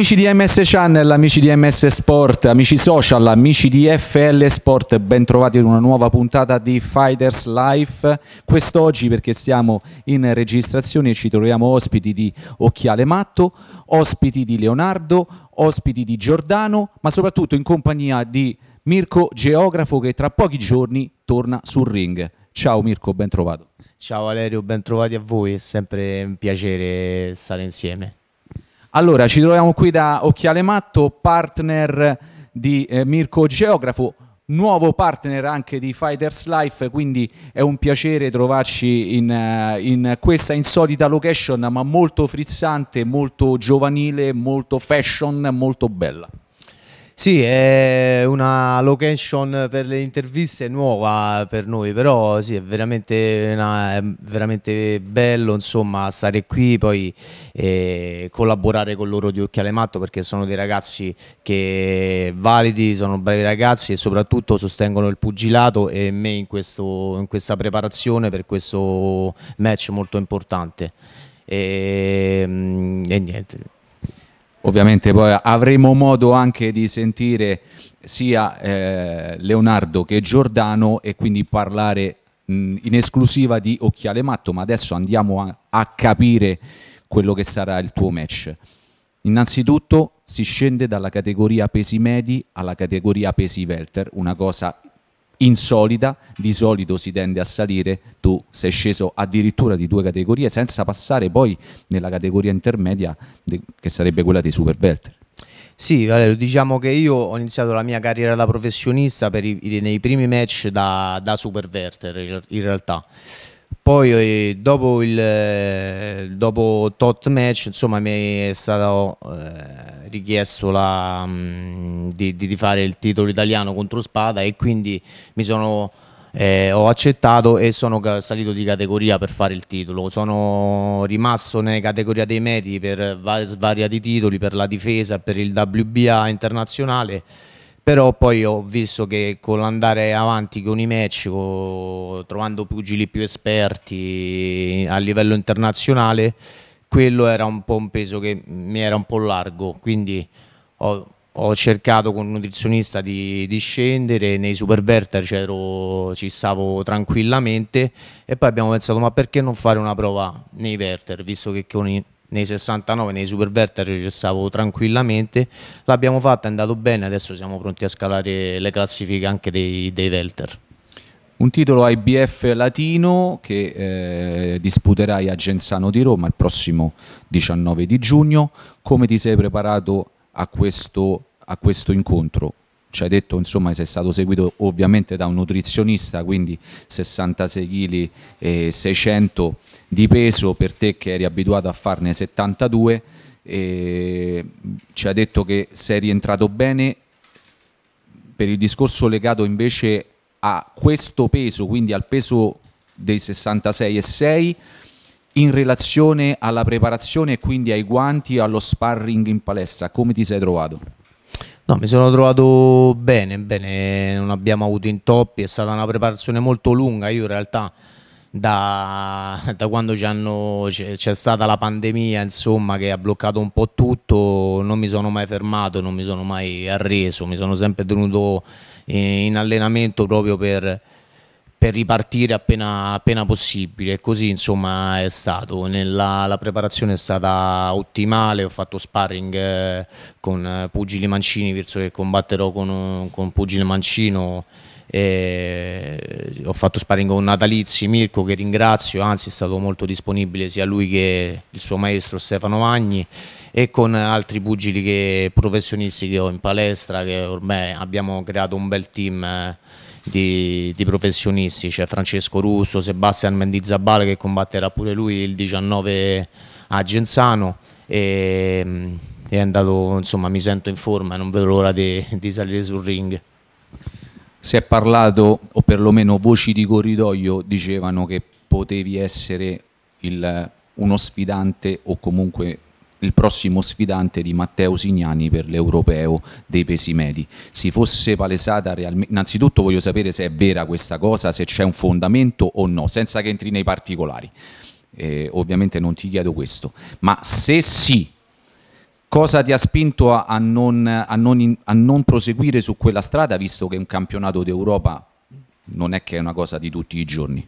Amici di MS Channel, amici di MS Sport, amici social, amici di FL Sport, ben trovati in una nuova puntata di Fighters Life. Quest'oggi perché siamo in registrazione ci troviamo ospiti di Occhiale Matto, ospiti di Leonardo, ospiti di Giordano, ma soprattutto in compagnia di Mirko Geografo che tra pochi giorni torna sul ring. Ciao Mirko, ben trovato. Ciao Valerio, ben trovati a voi, è sempre un piacere stare insieme. Allora, ci troviamo qui da Occhiale Matto, partner di eh, Mirko Geografo, nuovo partner anche di Fighters Life, quindi è un piacere trovarci in, eh, in questa insolita location, ma molto frizzante, molto giovanile, molto fashion, molto bella. Sì, è una location per le interviste nuova per noi, però sì, è veramente, una, è veramente bello insomma, stare qui poi eh, collaborare con loro di Occhiale Matto perché sono dei ragazzi che validi, sono bravi ragazzi e soprattutto sostengono il pugilato e me in, questo, in questa preparazione per questo match molto importante. e, ehm, e niente. Ovviamente poi avremo modo anche di sentire sia eh, Leonardo che Giordano e quindi parlare mh, in esclusiva di Occhiale Matto, ma adesso andiamo a, a capire quello che sarà il tuo match. Innanzitutto si scende dalla categoria pesi medi alla categoria pesi welter, una cosa insolita, di solito si tende a salire, tu sei sceso addirittura di due categorie senza passare poi nella categoria intermedia che sarebbe quella dei super welter. Sì, Valerio, diciamo che io ho iniziato la mia carriera da professionista i, nei primi match da, da super verter in realtà. Poi eh, dopo, il, eh, dopo tot match, insomma, mi è stato... Eh, richiesto la, mh, mm, di, di, fare il titolo italiano contro Spada e quindi mi sono, eh, ho accettato e sono salito di categoria per fare il titolo. Sono rimasto nella categoria dei medi per svariati titoli, per la difesa, per il WBA internazionale però poi ho visto che con l'andare avanti con i match, con, trovando pugili più esperti a livello internazionale, quello era un po' un peso che mi era un po' largo, quindi ho, ho cercato con un nutrizionista di, di scendere, nei superverter ci stavo tranquillamente e poi abbiamo pensato ma perché non fare una prova nei verter, visto che con i, nei 69 nei superverter ci stavo tranquillamente, l'abbiamo fatta, è andato bene, adesso siamo pronti a scalare le classifiche anche dei, dei Velter un titolo IBF latino che eh, disputerai a Genzano di Roma il prossimo 19 di giugno. Come ti sei preparato a questo, a questo incontro? ci hai detto insomma sei stato seguito ovviamente da un nutrizionista quindi 66 kg 600 di peso per te che eri abituato a farne 72 E ci hai detto che sei rientrato bene per il discorso legato invece a questo peso, quindi al peso dei 66,6 in relazione alla preparazione e quindi ai guanti e allo sparring in palestra? Come ti sei trovato? No, mi sono trovato bene, bene, non abbiamo avuto intoppi, è stata una preparazione molto lunga, io in realtà da, da quando c'è stata la pandemia insomma che ha bloccato un po' tutto non mi sono mai fermato, non mi sono mai arreso, mi sono sempre tenuto eh, in allenamento proprio per, per ripartire appena, appena possibile e così insomma è stato. Nella, la preparazione è stata ottimale, ho fatto sparring eh, con eh, Pugile Mancini, visto che combatterò con, con Pugile Mancino e ho fatto sparring con Natalizi, Mirko che ringrazio, anzi è stato molto disponibile sia lui che il suo maestro Stefano Magni e con altri pugili che, professionisti che ho in palestra che ormai abbiamo creato un bel team eh, di, di professionisti, c'è Francesco Russo, Sebastian Mendizabale che combatterà pure lui il 19 a Genzano e, mm, è andato, insomma, mi sento in forma, non vedo l'ora di, di salire sul ring si è parlato, o perlomeno voci di corridoio dicevano che potevi essere il, uno sfidante o comunque il prossimo sfidante di Matteo Signani per l'europeo dei pesi medi. Si fosse palesata realmente. Innanzitutto voglio sapere se è vera questa cosa, se c'è un fondamento o no, senza che entri nei particolari. Eh, ovviamente non ti chiedo questo, ma se sì, Cosa ti ha spinto a non, a, non a non, proseguire su quella strada, visto che un campionato d'Europa non è che è una cosa di tutti i giorni?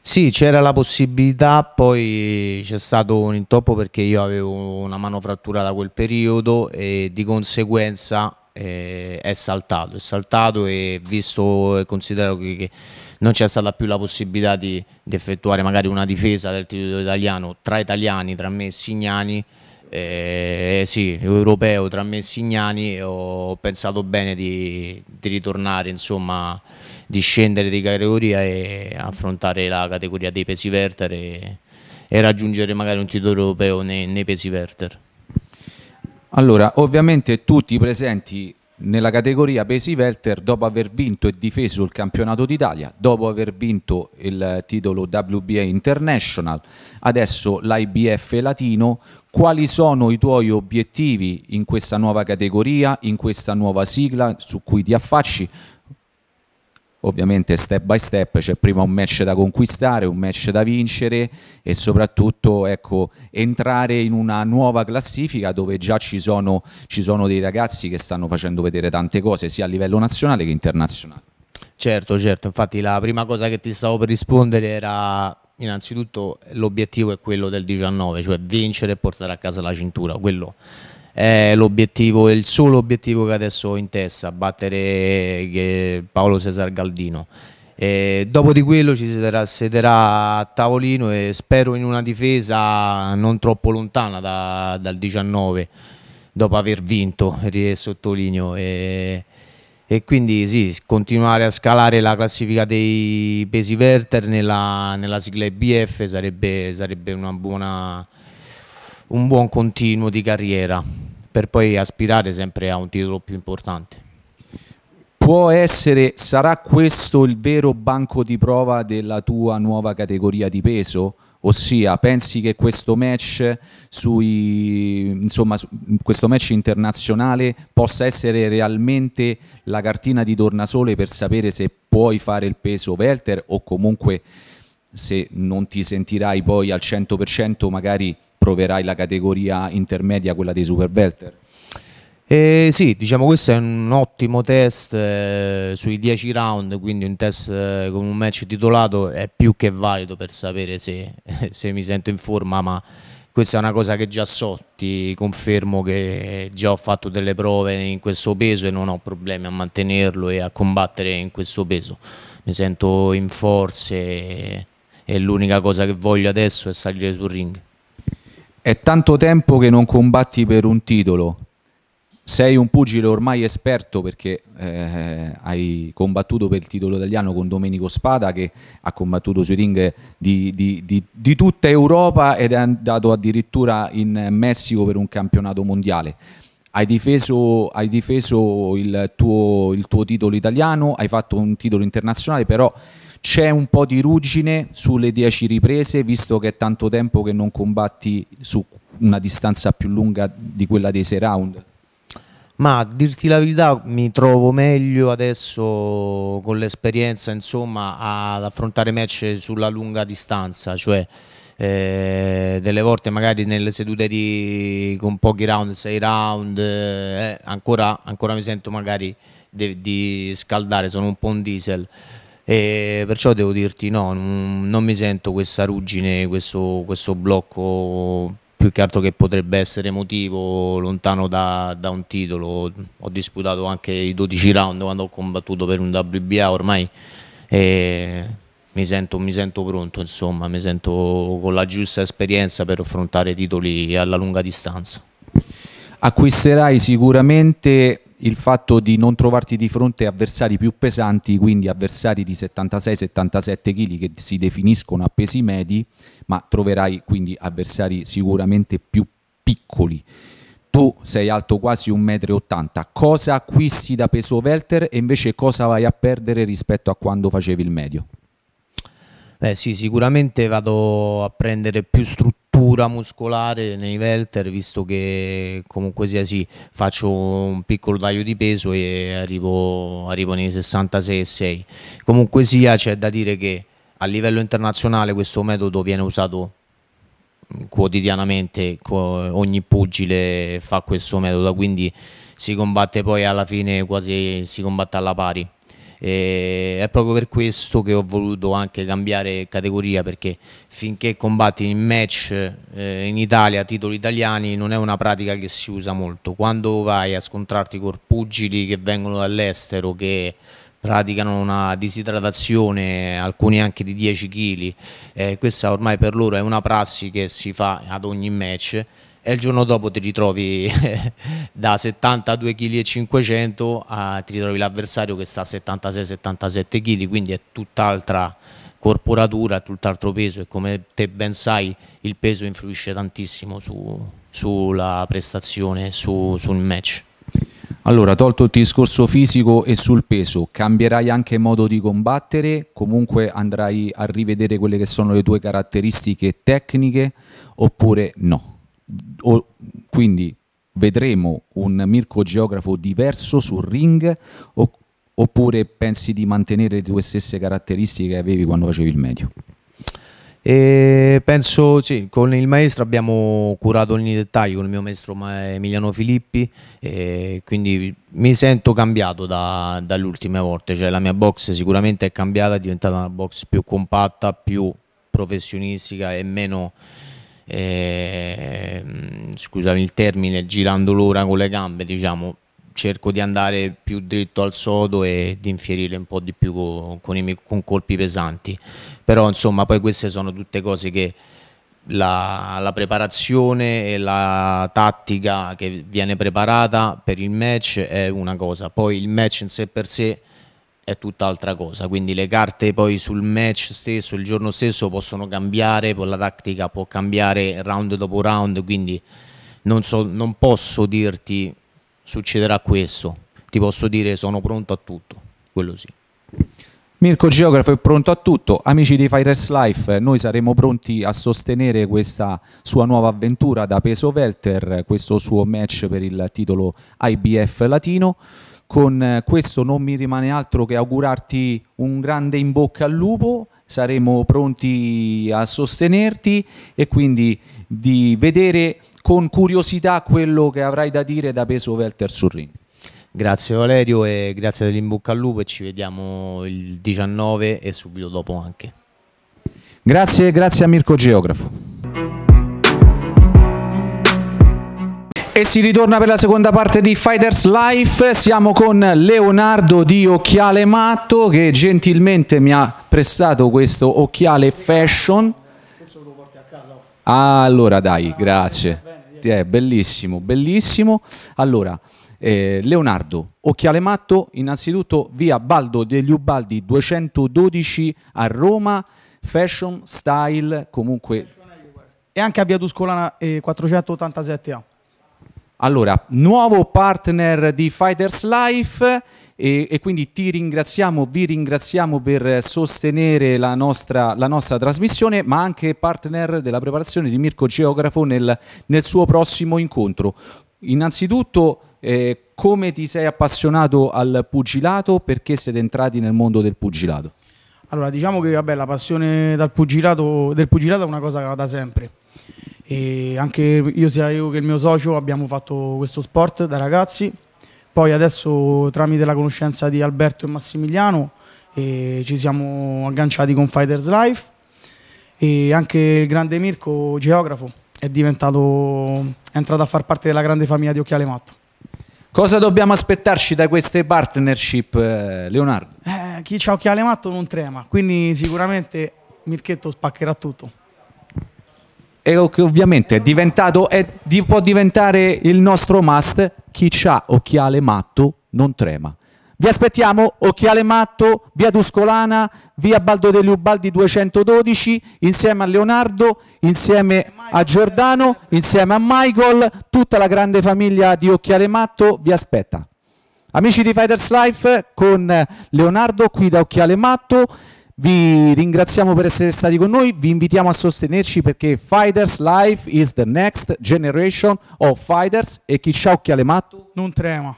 Sì, c'era la possibilità, poi c'è stato un intoppo perché io avevo una mano frattura da quel periodo e di conseguenza eh, è saltato, è saltato e visto e considero che, che non c'è stata più la possibilità di, di effettuare magari una difesa del titolo italiano tra italiani, tra me e Signani, eh, sì, europeo tra Messignani ho pensato bene di, di, ritornare, insomma, di scendere di categoria e affrontare la categoria dei pesi verter e, e raggiungere magari un titolo europeo nei, nei pesi verter. Allora, ovviamente tutti i presenti nella categoria pesi welter dopo aver vinto e difeso il campionato d'Italia, dopo aver vinto il titolo WBA International, adesso l'IBF Latino, quali sono i tuoi obiettivi in questa nuova categoria, in questa nuova sigla su cui ti affacci? ovviamente step by step c'è cioè prima un match da conquistare, un match da vincere e soprattutto ecco, entrare in una nuova classifica dove già ci sono, ci sono dei ragazzi che stanno facendo vedere tante cose sia a livello nazionale che internazionale. Certo, certo, infatti la prima cosa che ti stavo per rispondere era innanzitutto l'obiettivo è quello del 19, cioè vincere e portare a casa la cintura, quello è l'obiettivo, il solo obiettivo che adesso ho in testa, battere eh, Paolo Cesar Galdino. E dopo di quello ci sederà, sederà, a tavolino e spero in una difesa non troppo lontana da, dal 19 dopo aver vinto, sottolineo. E, e, quindi sì, continuare a scalare la classifica dei pesi Werther nella, nella sigla IBF sarebbe, sarebbe buona, un buon continuo di carriera per poi aspirare sempre a un titolo più importante. Può essere, sarà questo il vero banco di prova della tua nuova categoria di peso? Ossia, pensi che questo match, sui, insomma, questo match internazionale possa essere realmente la cartina di tornasole per sapere se puoi fare il peso welter o comunque se non ti sentirai poi al 100% magari approverai la categoria intermedia, quella dei super welter? Eh, sì, diciamo questo è un ottimo test eh, sui 10 round, quindi un test eh, con un match titolato è più che valido per sapere se, se, mi sento in forma, ma questa è una cosa che già so, ti confermo che già ho fatto delle prove in questo peso e non ho problemi a mantenerlo e a combattere in questo peso, mi sento in forze e, e l'unica cosa che voglio adesso è salire sul ring. È tanto tempo che non combatti per un titolo. Sei un pugile ormai esperto perché eh, hai combattuto per il titolo italiano con Domenico Spada che ha combattuto sui ring di, di, di, di tutta Europa ed è andato addirittura in Messico per un campionato mondiale. Hai difeso, hai difeso il, tuo, il tuo titolo italiano, hai fatto un titolo internazionale, però c'è un po' di ruggine sulle 10 riprese, visto che è tanto tempo che non combatti su una distanza più lunga di quella dei 6 round? Ma a dirti la verità, mi trovo meglio adesso con l'esperienza, insomma, ad affrontare match sulla lunga distanza, cioè eh, delle volte magari nelle sedute di, con pochi round, 6 round, eh, ancora, ancora, mi sento magari di, di scaldare, sono un po' un diesel e perciò devo dirti no, non mi sento questa ruggine, questo, questo blocco più che altro che potrebbe essere emotivo, lontano da, da, un titolo. Ho disputato anche i 12 round quando ho combattuto per un WBA ormai e mi sento, mi sento pronto, insomma, mi sento con la giusta esperienza per affrontare titoli alla lunga distanza acquisterai sicuramente il fatto di non trovarti di fronte avversari più pesanti, quindi avversari di 76-77 kg che si definiscono a pesi medi, ma troverai quindi avversari sicuramente più piccoli. Tu sei alto quasi 1,80 m, cosa acquisti da peso welter e invece cosa vai a perdere rispetto a quando facevi il medio? Beh sì, sicuramente vado a prendere più struttura struttura muscolare nei welter visto che comunque sia sì faccio un piccolo taglio di peso e arrivo, arrivo nei 66,6 comunque sia c'è da dire che a livello internazionale questo metodo viene usato quotidianamente ogni pugile fa questo metodo quindi si combatte poi alla fine quasi si combatte alla pari e è proprio per questo che ho voluto anche cambiare categoria perché finché combatti in match eh, in Italia, titoli italiani, non è una pratica che si usa molto. Quando vai a scontrarti con pugili che vengono dall'estero, che praticano una disidratazione, alcuni anche di 10 kg, eh, questa ormai per loro è una prassi che si fa ad ogni match e il giorno dopo ti ritrovi da 72,5 kg a ti ritrovi l'avversario che sta a 76-77 kg, quindi è tutt'altra corporatura, tutt'altro peso e come te ben sai il peso influisce tantissimo su, sulla prestazione, su, sul match. Allora, tolto il discorso fisico e sul peso, cambierai anche modo di combattere, comunque andrai a rivedere quelle che sono le tue caratteristiche tecniche oppure no? O, quindi vedremo un Mirko Geografo diverso sul ring o, oppure pensi di mantenere le tue stesse caratteristiche che avevi quando facevi il medio? E penso sì, con il maestro abbiamo curato ogni dettaglio, con il mio maestro Emiliano Filippi, quindi mi sento cambiato da, dall'ultima volta, cioè la mia box sicuramente è cambiata, è diventata una box più compatta, più professionistica e meno eh, scusami il termine, girando l'ora con le gambe, diciamo, cerco di andare più dritto al sodo e di infierire un po' di più con, con, i, con colpi pesanti. Però insomma poi queste sono tutte cose che la, la, preparazione e la tattica che viene preparata per il match è una cosa, poi il match in sé per sé è tutt'altra cosa, quindi le carte poi sul match stesso, il giorno stesso possono cambiare, poi la tattica può cambiare round dopo round, quindi non, so, non posso dirti succederà questo, ti posso dire sono pronto a tutto, quello sì. Mirko Geografo è pronto a tutto, amici di Fighters Life, noi saremo pronti a sostenere questa sua nuova avventura da peso welter, questo suo match per il titolo IBF latino. Con eh, questo non mi rimane altro che augurarti un grande in bocca al lupo, saremo pronti a sostenerti e quindi di vedere con curiosità quello che avrai da dire da peso Welter sul ring. Grazie Valerio e grazie dell'imbocca al lupo e ci vediamo il 19 e subito dopo anche. Grazie, grazie a Mirko Geografo. E si ritorna per la seconda parte di Fighters Life, siamo con Leonardo di Occhiale Matto che gentilmente mi ha prestato questo occhiale fashion. Questo lo porti a casa. Allora dai, grazie. È bellissimo, bellissimo. Allora, eh, Leonardo, Occhiale Matto, innanzitutto via Baldo degli Ubaldi 212 a Roma, fashion style comunque. E anche a via Tuscolana eh, 487A. Allora, nuovo partner di Fighters Life e, e, quindi ti ringraziamo, vi ringraziamo per sostenere la nostra, la nostra trasmissione, ma anche partner della preparazione di Mirko Geografo nel, nel suo prossimo incontro. Innanzitutto, eh, come ti sei appassionato al pugilato? Perché siete entrati nel mondo del pugilato? Allora, diciamo che vabbè, la passione pugilato, del pugilato è una cosa che va da sempre e anche io sia io che il mio socio abbiamo fatto questo sport da ragazzi. Poi adesso tramite la conoscenza di Alberto e Massimiliano eh, ci siamo agganciati con Fighters Life e anche il grande Mirko, geografo, è, diventato, è entrato a far parte della grande famiglia di Occhiale Matto. Cosa dobbiamo aspettarci da queste partnership, eh, Leonardo? Eh, chi ha occhiale matto non trema, quindi sicuramente Mirchetto spaccherà tutto e che ovviamente è diventato e di, può diventare il nostro must chi ha occhiale matto non trema vi aspettiamo Occhiale Matto, via Tuscolana, via Baldo degli Ubaldi 212, insieme a Leonardo, insieme a Giordano, insieme a Michael, tutta la grande famiglia di Occhiale Matto vi aspetta. Amici di Fighters Life con Leonardo qui da Occhiale Matto. Vi ringraziamo per essere stati con noi, vi invitiamo a sostenerci perché Fighters Life is the next generation of fighters e chi sciocchia le matto non trema.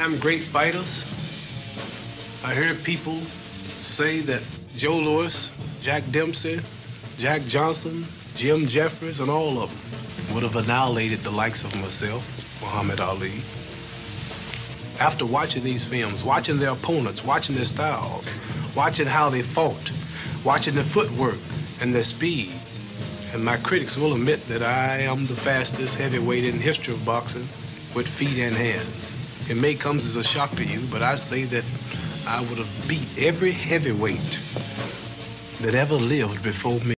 i time great fighters. I hear people say that Joe Louis, Jack Dempsey, Jack Johnson, Jim Jeffries, and all of them would have annihilated the likes of myself, Muhammad Ali. After watching these films, watching their opponents, watching their styles, watching how they fought, watching their footwork and their speed, and my critics will admit that I am the fastest heavyweight in history of boxing with feet and hands. It may come as a shock to you, but I say that I would have beat every heavyweight that ever lived before me.